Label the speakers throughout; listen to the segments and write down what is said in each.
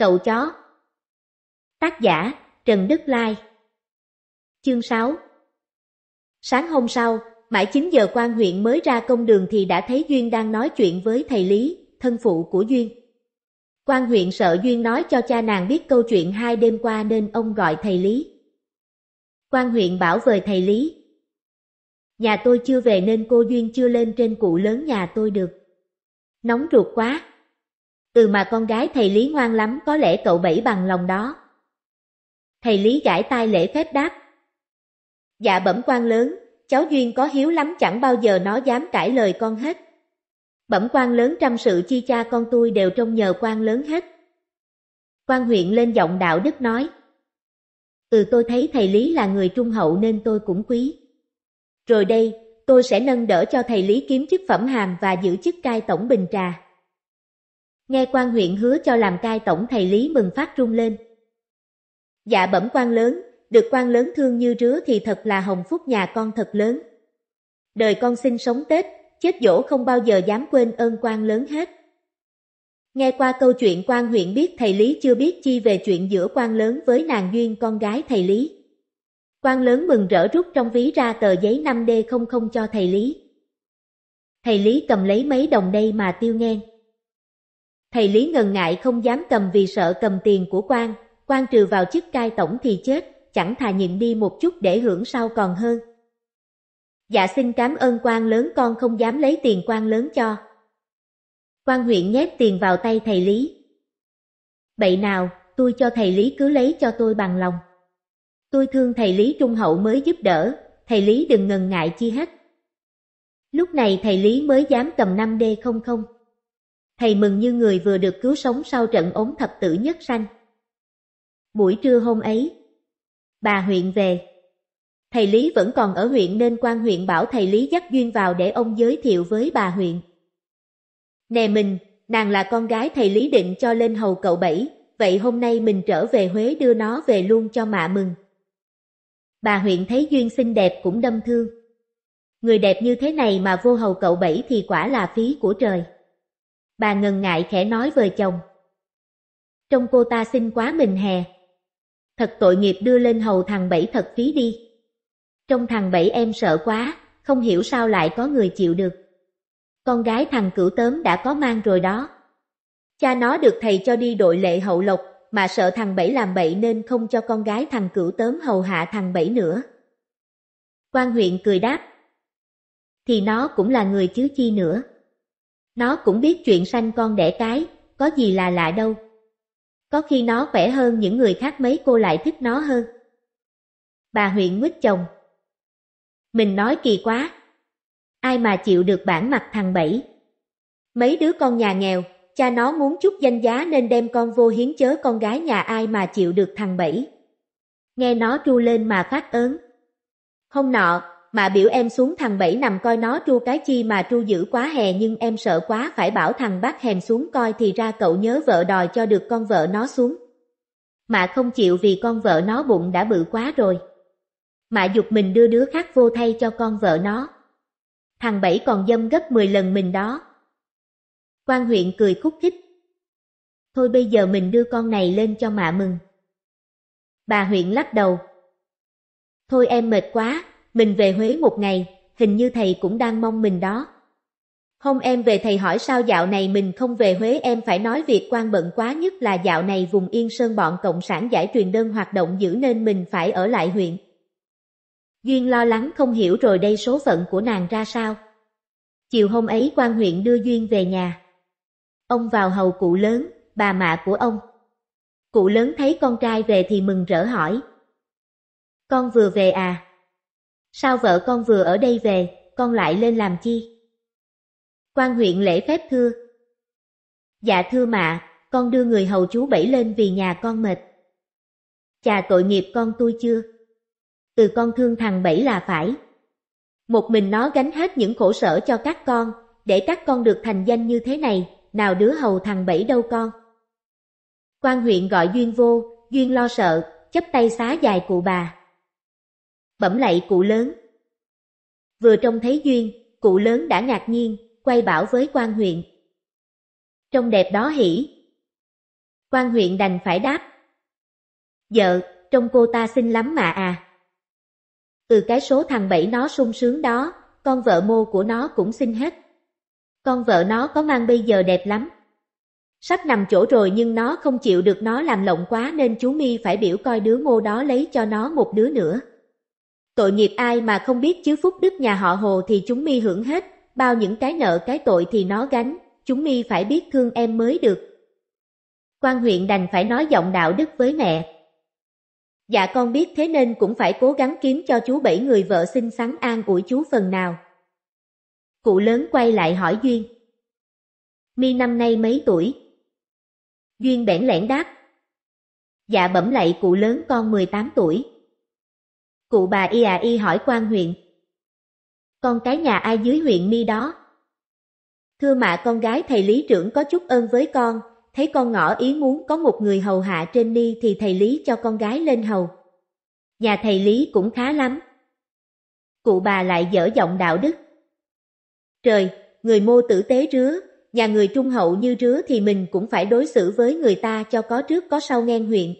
Speaker 1: Cậu chó Tác giả Trần Đức Lai Chương 6 Sáng hôm sau, mãi 9 giờ quan huyện mới ra công đường thì đã thấy Duyên đang nói chuyện với thầy Lý, thân phụ của Duyên. Quan huyện sợ Duyên nói cho cha nàng biết câu chuyện hai đêm qua nên ông gọi thầy Lý. Quan huyện bảo vời thầy Lý. Nhà tôi chưa về nên cô Duyên chưa lên trên cụ lớn nhà tôi được. Nóng ruột quá, từ mà con gái thầy Lý ngoan lắm có lẽ cậu bảy bằng lòng đó. Thầy Lý gãi tai lễ phép đáp. Dạ bẩm quan lớn, cháu Duyên có hiếu lắm chẳng bao giờ nó dám cãi lời con hết. Bẩm quan lớn trăm sự chi cha con tôi đều trông nhờ quan lớn hết. Quan huyện lên giọng đạo đức nói. Ừ tôi thấy thầy Lý là người trung hậu nên tôi cũng quý. Rồi đây, tôi sẽ nâng đỡ cho thầy Lý kiếm chức phẩm hàm và giữ chức cai tổng bình trà. Nghe quan huyện hứa cho làm cai tổng thầy Lý mừng phát trung lên. Dạ bẩm quan lớn, được quan lớn thương như rứa thì thật là hồng phúc nhà con thật lớn. Đời con sinh sống Tết, chết dỗ không bao giờ dám quên ơn quan lớn hết. Nghe qua câu chuyện quan huyện biết thầy Lý chưa biết chi về chuyện giữa quan lớn với nàng duyên con gái thầy Lý. Quan lớn mừng rỡ rút trong ví ra tờ giấy 5D00 cho thầy Lý. Thầy Lý cầm lấy mấy đồng đây mà tiêu ngang. Thầy Lý ngần ngại không dám cầm vì sợ cầm tiền của quan, quan trừ vào chức cai tổng thì chết, chẳng thà nhịn đi một chút để hưởng sau còn hơn. Dạ xin cám ơn quan lớn con không dám lấy tiền quan lớn cho. Quan huyện nhét tiền vào tay thầy Lý. Bậy nào, tôi cho thầy Lý cứ lấy cho tôi bằng lòng. Tôi thương thầy Lý trung hậu mới giúp đỡ, thầy Lý đừng ngần ngại chi hết. Lúc này thầy Lý mới dám cầm năm d không không thầy mừng như người vừa được cứu sống sau trận ốm thập tử nhất sanh. Buổi trưa hôm ấy, bà huyện về. Thầy Lý vẫn còn ở huyện nên quan huyện bảo thầy Lý dắt Duyên vào để ông giới thiệu với bà huyện. Nè mình, nàng là con gái thầy Lý định cho lên hầu cậu bảy, vậy hôm nay mình trở về Huế đưa nó về luôn cho mạ mừng. Bà huyện thấy Duyên xinh đẹp cũng đâm thương. Người đẹp như thế này mà vô hầu cậu bảy thì quả là phí của trời bà ngần ngại khẽ nói với chồng. Trong cô ta xinh quá mình hè. Thật tội nghiệp đưa lên hầu thằng Bảy thật phí đi. Trong thằng Bảy em sợ quá, không hiểu sao lại có người chịu được. Con gái thằng cửu tớm đã có mang rồi đó. Cha nó được thầy cho đi đội lệ hậu lộc, mà sợ thằng Bảy làm bậy nên không cho con gái thằng cửu tớm hầu hạ thằng Bảy nữa. quan huyện cười đáp. Thì nó cũng là người chứ chi nữa. Nó cũng biết chuyện sanh con đẻ cái, có gì là lạ đâu. Có khi nó khỏe hơn những người khác mấy cô lại thích nó hơn. Bà huyện nguyết chồng. Mình nói kỳ quá. Ai mà chịu được bản mặt thằng Bảy. Mấy đứa con nhà nghèo, cha nó muốn chút danh giá nên đem con vô hiến chớ con gái nhà ai mà chịu được thằng Bảy. Nghe nó tru lên mà phát ớn. Hôm nọ, mà biểu em xuống thằng bảy nằm coi nó tru cái chi mà tru dữ quá hè nhưng em sợ quá phải bảo thằng bác hèm xuống coi thì ra cậu nhớ vợ đòi cho được con vợ nó xuống. Mà không chịu vì con vợ nó bụng đã bự quá rồi. Mà dục mình đưa đứa khác vô thay cho con vợ nó. Thằng bảy còn dâm gấp 10 lần mình đó. quan huyện cười khúc khích. Thôi bây giờ mình đưa con này lên cho mạ mừng. Bà huyện lắc đầu. Thôi em mệt quá, mình về Huế một ngày, hình như thầy cũng đang mong mình đó. Hôm em về thầy hỏi sao dạo này mình không về Huế em phải nói việc quan bận quá nhất là dạo này vùng Yên Sơn bọn Cộng sản giải truyền đơn hoạt động giữ nên mình phải ở lại huyện. Duyên lo lắng không hiểu rồi đây số phận của nàng ra sao. Chiều hôm ấy quan huyện đưa Duyên về nhà. Ông vào hầu cụ lớn, bà mạ của ông. Cụ lớn thấy con trai về thì mừng rỡ hỏi. Con vừa về à? Sao vợ con vừa ở đây về, con lại lên làm chi? quan huyện lễ phép thưa. Dạ thưa mạ, con đưa người hầu chú bảy lên vì nhà con mệt. Chà tội nghiệp con tôi chưa? Từ con thương thằng bảy là phải. Một mình nó gánh hết những khổ sở cho các con, để các con được thành danh như thế này, nào đứa hầu thằng bảy đâu con. quan huyện gọi Duyên vô, Duyên lo sợ, chấp tay xá dài cụ bà bẩm lại cụ lớn. Vừa trông thấy Duyên, cụ lớn đã ngạc nhiên, quay bảo với quan huyện. Trông đẹp đó hỉ. Quan huyện đành phải đáp. Vợ, trông cô ta xinh lắm mà à. Từ cái số thằng bảy nó sung sướng đó, con vợ mô của nó cũng xinh hết. Con vợ nó có mang bây giờ đẹp lắm. Sắp nằm chỗ rồi nhưng nó không chịu được nó làm lộng quá nên chú mi phải biểu coi đứa mô đó lấy cho nó một đứa nữa. Tội nghiệp ai mà không biết chứ phúc đức nhà họ Hồ thì chúng mi hưởng hết, bao những cái nợ cái tội thì nó gánh, chúng mi phải biết thương em mới được. Quan huyện đành phải nói giọng đạo đức với mẹ. Dạ con biết thế nên cũng phải cố gắng kiếm cho chú bảy người vợ xinh xắn an ủi chú phần nào. Cụ lớn quay lại hỏi Duyên. Mi năm nay mấy tuổi? Duyên bẽn lẽn đáp. Dạ bẩm lại cụ lớn con 18 tuổi. Cụ bà y à y hỏi quan huyện. Con cái nhà ai dưới huyện mi đó? Thưa mạ con gái thầy lý trưởng có chút ơn với con, thấy con ngỏ ý muốn có một người hầu hạ trên ni thì thầy lý cho con gái lên hầu. Nhà thầy lý cũng khá lắm. Cụ bà lại dở giọng đạo đức. Trời, người mô tử tế rứa, nhà người trung hậu như rứa thì mình cũng phải đối xử với người ta cho có trước có sau ngang huyện.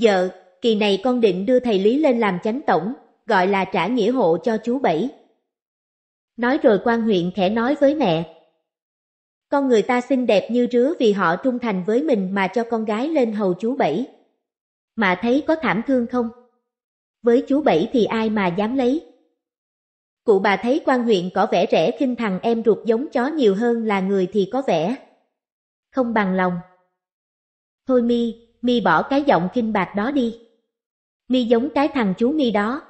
Speaker 1: Vợ, Kỳ này con định đưa thầy Lý lên làm chánh tổng, gọi là trả nghĩa hộ cho chú Bảy. Nói rồi quan huyện khẽ nói với mẹ. Con người ta xinh đẹp như rứa vì họ trung thành với mình mà cho con gái lên hầu chú Bảy. Mà thấy có thảm thương không? Với chú Bảy thì ai mà dám lấy? Cụ bà thấy quan huyện có vẻ rẻ khinh thằng em ruột giống chó nhiều hơn là người thì có vẻ. Không bằng lòng. Thôi mi, mi bỏ cái giọng kinh bạc đó đi mi giống cái thằng chú mi đó.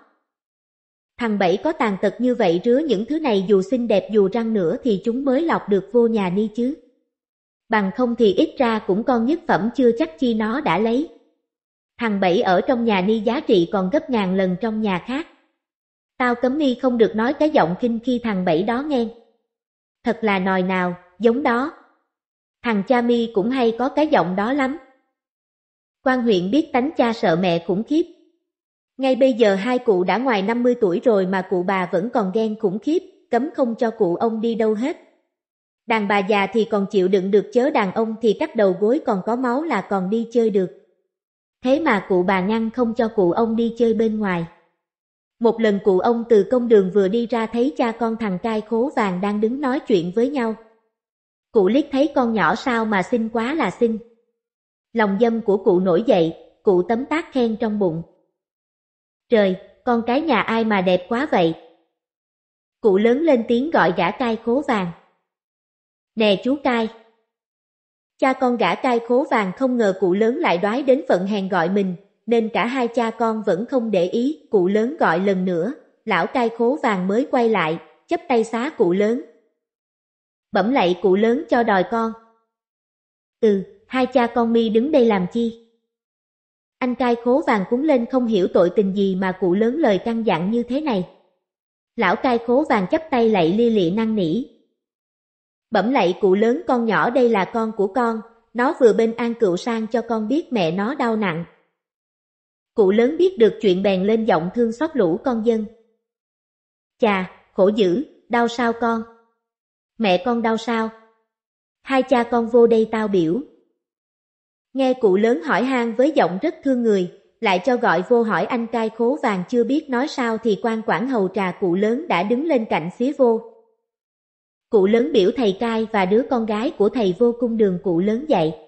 Speaker 1: Thằng Bảy có tàn tật như vậy rứa những thứ này dù xinh đẹp dù răng nữa thì chúng mới lọc được vô nhà ni chứ. Bằng không thì ít ra cũng con nhất phẩm chưa chắc chi nó đã lấy. Thằng Bảy ở trong nhà ni giá trị còn gấp ngàn lần trong nhà khác. Tao cấm mi không được nói cái giọng kinh khi thằng Bảy đó nghe. Thật là nòi nào, giống đó. Thằng cha mi cũng hay có cái giọng đó lắm. quan huyện biết tánh cha sợ mẹ khủng khiếp, ngay bây giờ hai cụ đã ngoài 50 tuổi rồi mà cụ bà vẫn còn ghen khủng khiếp, cấm không cho cụ ông đi đâu hết. Đàn bà già thì còn chịu đựng được chớ đàn ông thì cắt đầu gối còn có máu là còn đi chơi được. Thế mà cụ bà ngăn không cho cụ ông đi chơi bên ngoài. Một lần cụ ông từ công đường vừa đi ra thấy cha con thằng trai khố vàng đang đứng nói chuyện với nhau. Cụ liếc thấy con nhỏ sao mà xinh quá là xinh. Lòng dâm của cụ nổi dậy, cụ tấm tác khen trong bụng, Trời, con cái nhà ai mà đẹp quá vậy? Cụ lớn lên tiếng gọi gã cai khố vàng. Nè chú cai! Cha con gã cai khố vàng không ngờ cụ lớn lại đoái đến phận hèn gọi mình, nên cả hai cha con vẫn không để ý, cụ lớn gọi lần nữa, lão cai khố vàng mới quay lại, chấp tay xá cụ lớn. Bẩm lại cụ lớn cho đòi con. Ừ, hai cha con mi đứng đây làm chi? Anh cai khố vàng cúng lên không hiểu tội tình gì mà cụ lớn lời căng dặn như thế này. Lão cai khố vàng chắp tay lạy li lị năn nỉ. Bẩm lạy cụ lớn con nhỏ đây là con của con, nó vừa bên an cựu sang cho con biết mẹ nó đau nặng. Cụ lớn biết được chuyện bèn lên giọng thương xót lũ con dân. Chà, khổ dữ, đau sao con? Mẹ con đau sao? Hai cha con vô đây tao biểu. Nghe cụ lớn hỏi han với giọng rất thương người, lại cho gọi vô hỏi anh cai khố vàng chưa biết nói sao thì quan quản hầu trà cụ lớn đã đứng lên cạnh xía vô. Cụ lớn biểu thầy cai và đứa con gái của thầy vô cung đường cụ lớn dạy.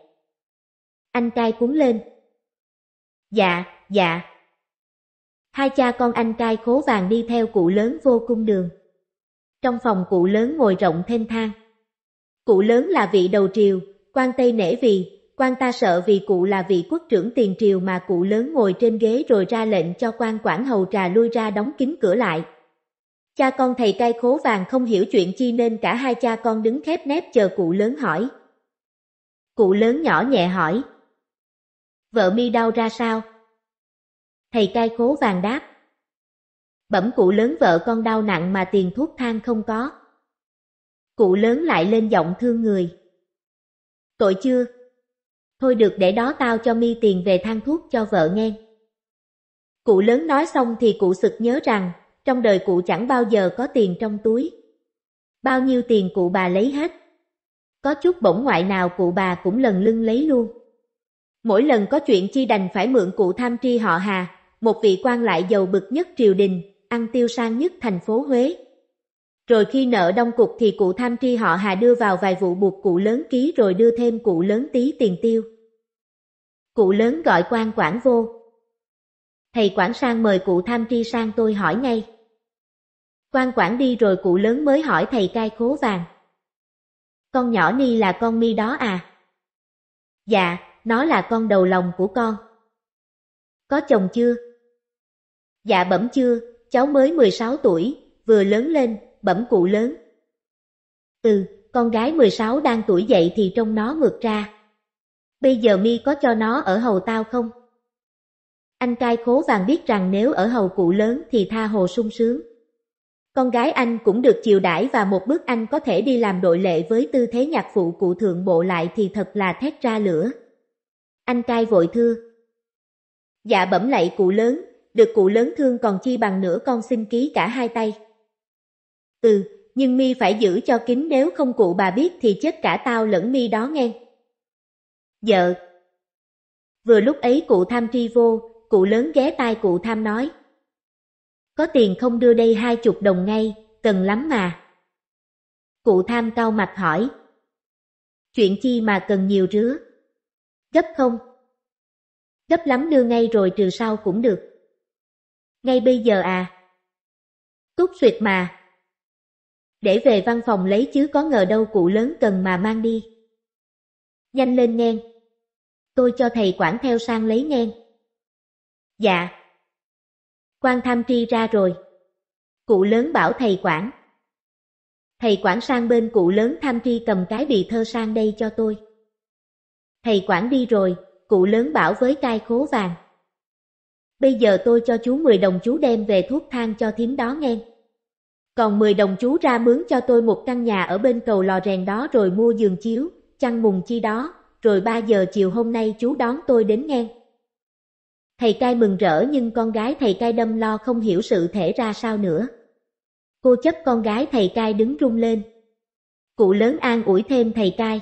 Speaker 1: Anh cai cuốn lên. Dạ, dạ. Hai cha con anh cai khố vàng đi theo cụ lớn vô cung đường. Trong phòng cụ lớn ngồi rộng thênh thang. Cụ lớn là vị đầu triều, quan tây nể vì, quan ta sợ vì cụ là vị quốc trưởng tiền triều mà cụ lớn ngồi trên ghế rồi ra lệnh cho quan quản hầu trà lui ra đóng kín cửa lại. Cha con thầy cai khố vàng không hiểu chuyện chi nên cả hai cha con đứng khép nép chờ cụ lớn hỏi. Cụ lớn nhỏ nhẹ hỏi. Vợ mi đau ra sao? Thầy cai khố vàng đáp. Bẩm cụ lớn vợ con đau nặng mà tiền thuốc thang không có. Cụ lớn lại lên giọng thương người. Tội chưa? Thôi được để đó tao cho mi tiền về than thuốc cho vợ nghe. Cụ lớn nói xong thì cụ sực nhớ rằng, trong đời cụ chẳng bao giờ có tiền trong túi. Bao nhiêu tiền cụ bà lấy hết. Có chút bổng ngoại nào cụ bà cũng lần lưng lấy luôn. Mỗi lần có chuyện chi đành phải mượn cụ tham tri họ Hà, một vị quan lại giàu bực nhất triều đình, ăn tiêu sang nhất thành phố Huế, rồi khi nợ đông cục thì cụ tham tri họ hà đưa vào vài vụ buộc cụ lớn ký rồi đưa thêm cụ lớn tí tiền tiêu. Cụ lớn gọi quan quản vô. Thầy quản sang mời cụ tham tri sang tôi hỏi ngay. Quan quản đi rồi cụ lớn mới hỏi thầy cai khố vàng. Con nhỏ ni là con mi đó à? Dạ, nó là con đầu lòng của con. Có chồng chưa? Dạ bẩm chưa, cháu mới 16 tuổi, vừa lớn lên, bẩm cụ lớn. Ừ, con gái 16 đang tuổi dậy thì trông nó ngược ra. Bây giờ mi có cho nó ở hầu tao không? Anh trai khố vàng biết rằng nếu ở hầu cụ lớn thì tha hồ sung sướng. Con gái anh cũng được chiều đãi và một bước anh có thể đi làm đội lệ với tư thế nhạc phụ cụ thượng bộ lại thì thật là thét ra lửa. Anh trai vội thưa. Dạ bẩm lạy cụ lớn, được cụ lớn thương còn chi bằng nữa con xin ký cả hai tay. Ừ, nhưng mi phải giữ cho kín nếu không cụ bà biết thì chết cả tao lẫn mi đó nghe. Vợ Vừa lúc ấy cụ tham tri vô, cụ lớn ghé tai cụ tham nói. Có tiền không đưa đây hai chục đồng ngay, cần lắm mà. Cụ tham cao mặt hỏi. Chuyện chi mà cần nhiều rứa? Gấp không? Gấp lắm đưa ngay rồi trừ sau cũng được. Ngay bây giờ à? Túc suyệt mà, để về văn phòng lấy chứ có ngờ đâu cụ lớn cần mà mang đi. Nhanh lên ngang. Tôi cho thầy quản theo sang lấy ngang. Dạ. quan tham tri ra rồi. Cụ lớn bảo thầy quản. Thầy quản sang bên cụ lớn tham tri cầm cái bì thơ sang đây cho tôi. Thầy quản đi rồi, cụ lớn bảo với cai khố vàng. Bây giờ tôi cho chú 10 đồng chú đem về thuốc thang cho thím đó nghe. Còn 10 đồng chú ra mướn cho tôi một căn nhà ở bên cầu lò rèn đó rồi mua giường chiếu, chăn mùng chi đó, rồi 3 giờ chiều hôm nay chú đón tôi đến nghe Thầy cai mừng rỡ nhưng con gái thầy cai đâm lo không hiểu sự thể ra sao nữa. Cô chấp con gái thầy cai đứng rung lên. Cụ lớn an ủi thêm thầy cai.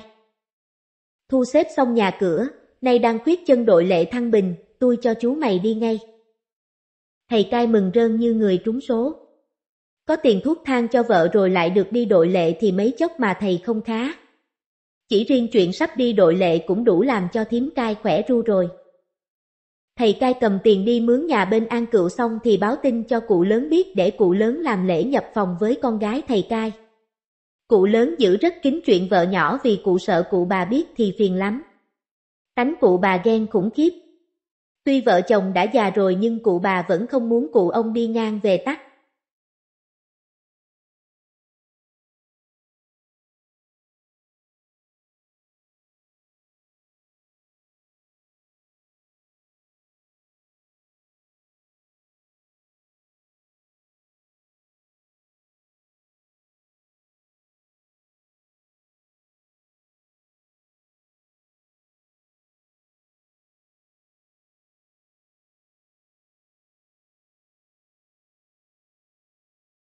Speaker 1: Thu xếp xong nhà cửa, nay đang quyết chân đội lệ thăng bình, tôi cho chú mày đi ngay. Thầy cai mừng rơn như người trúng số. Có tiền thuốc thang cho vợ rồi lại được đi đội lệ thì mấy chốc mà thầy không khá. Chỉ riêng chuyện sắp đi đội lệ cũng đủ làm cho thím cai khỏe ru rồi. Thầy cai cầm tiền đi mướn nhà bên An Cựu xong thì báo tin cho cụ lớn biết để cụ lớn làm lễ nhập phòng với con gái thầy cai. Cụ lớn giữ rất kín chuyện vợ nhỏ vì cụ sợ cụ bà biết thì phiền lắm. Tánh cụ bà ghen khủng khiếp. Tuy vợ chồng đã già rồi nhưng cụ bà vẫn không muốn cụ ông đi ngang về tắt.